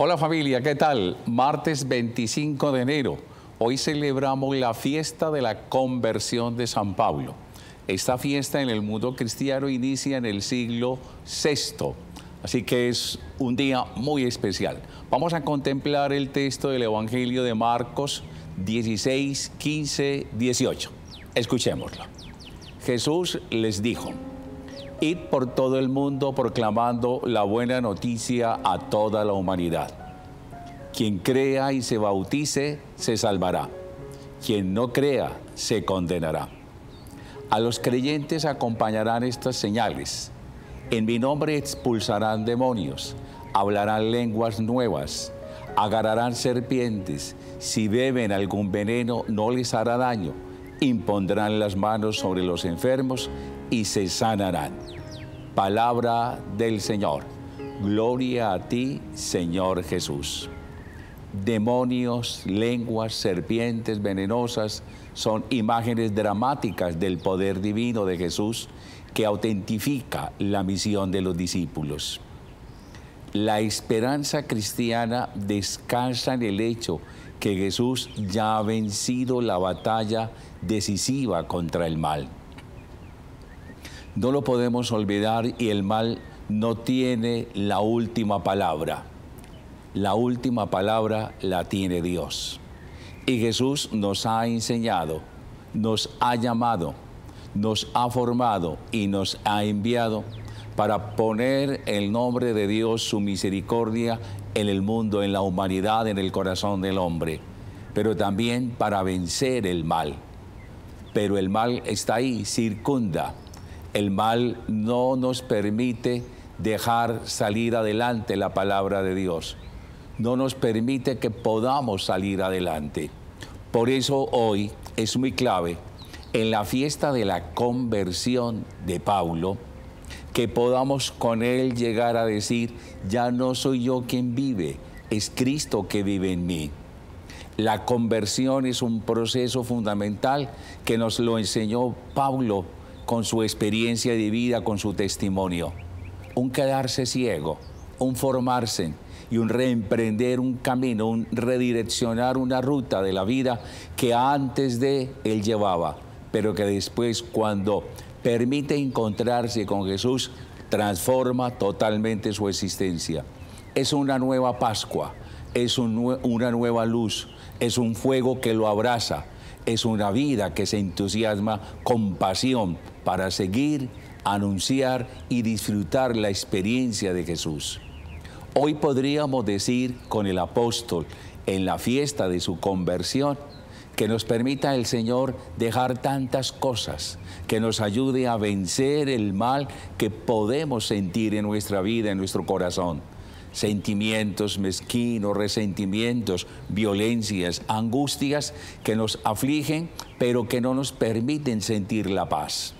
Hola familia, ¿qué tal? Martes 25 de enero. Hoy celebramos la fiesta de la conversión de San Pablo. Esta fiesta en el mundo cristiano inicia en el siglo VI, así que es un día muy especial. Vamos a contemplar el texto del Evangelio de Marcos 16, 15, 18. Escuchémoslo. Jesús les dijo, Id por todo el mundo proclamando la buena noticia a toda la humanidad. Quien crea y se bautice se salvará. Quien no crea se condenará. A los creyentes acompañarán estas señales. En mi nombre expulsarán demonios, hablarán lenguas nuevas, agarrarán serpientes, si beben algún veneno no les hará daño, impondrán las manos sobre los enfermos y se sanarán. Palabra del Señor. Gloria a ti, Señor Jesús. Demonios, lenguas, serpientes venenosas son imágenes dramáticas del poder divino de Jesús que autentifica la misión de los discípulos. La esperanza cristiana descansa en el hecho que Jesús ya ha vencido la batalla decisiva contra el mal. No lo podemos olvidar y el mal no tiene la última palabra. La última palabra la tiene Dios. Y Jesús nos ha enseñado, nos ha llamado, nos ha formado y nos ha enviado para poner el nombre de Dios, su misericordia en el mundo, en la humanidad, en el corazón del hombre, pero también para vencer el mal. Pero el mal está ahí, circunda, el mal no nos permite dejar salir adelante la palabra de Dios. No nos permite que podamos salir adelante. Por eso hoy es muy clave en la fiesta de la conversión de Pablo, que podamos con él llegar a decir, ya no soy yo quien vive, es Cristo que vive en mí. La conversión es un proceso fundamental que nos lo enseñó Pablo con su experiencia de vida, con su testimonio. Un quedarse ciego, un formarse y un reemprender un camino, un redireccionar una ruta de la vida que antes de él llevaba, pero que después cuando permite encontrarse con Jesús, transforma totalmente su existencia. Es una nueva Pascua, es una nueva luz, es un fuego que lo abraza, es una vida que se entusiasma con pasión para seguir, anunciar y disfrutar la experiencia de Jesús. Hoy podríamos decir con el apóstol en la fiesta de su conversión, que nos permita el Señor dejar tantas cosas, que nos ayude a vencer el mal que podemos sentir en nuestra vida, en nuestro corazón. Sentimientos mezquinos, resentimientos, violencias, angustias que nos afligen, pero que no nos permiten sentir la paz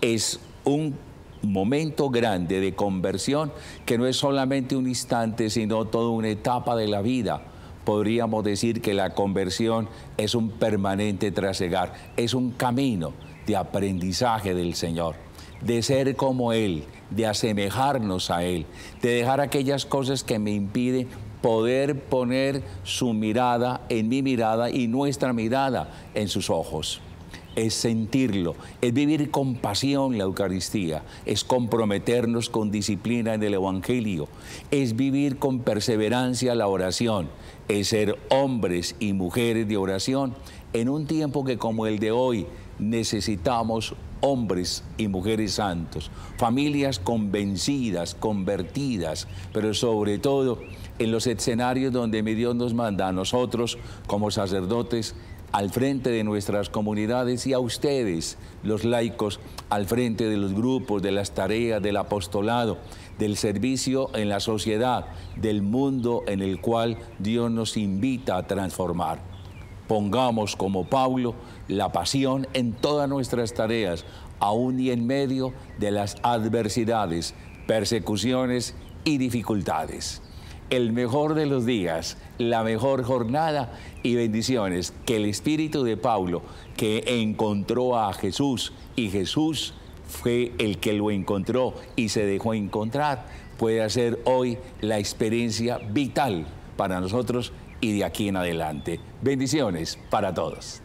es un momento grande de conversión que no es solamente un instante, sino toda una etapa de la vida. Podríamos decir que la conversión es un permanente trasegar, es un camino de aprendizaje del Señor, de ser como Él, de asemejarnos a Él, de dejar aquellas cosas que me impiden poder poner su mirada en mi mirada y nuestra mirada en sus ojos es sentirlo, es vivir con pasión la Eucaristía, es comprometernos con disciplina en el Evangelio, es vivir con perseverancia la oración, es ser hombres y mujeres de oración en un tiempo que como el de hoy necesitamos hombres y mujeres santos, familias convencidas, convertidas, pero sobre todo en los escenarios donde mi Dios nos manda a nosotros como sacerdotes al frente de nuestras comunidades y a ustedes, los laicos, al frente de los grupos, de las tareas, del apostolado, del servicio en la sociedad, del mundo en el cual Dios nos invita a transformar. Pongamos como Pablo la pasión en todas nuestras tareas, aún y en medio de las adversidades, persecuciones y dificultades el mejor de los días, la mejor jornada y bendiciones. Que el espíritu de Pablo, que encontró a Jesús y Jesús fue el que lo encontró y se dejó encontrar, puede hacer hoy la experiencia vital para nosotros y de aquí en adelante. Bendiciones para todos.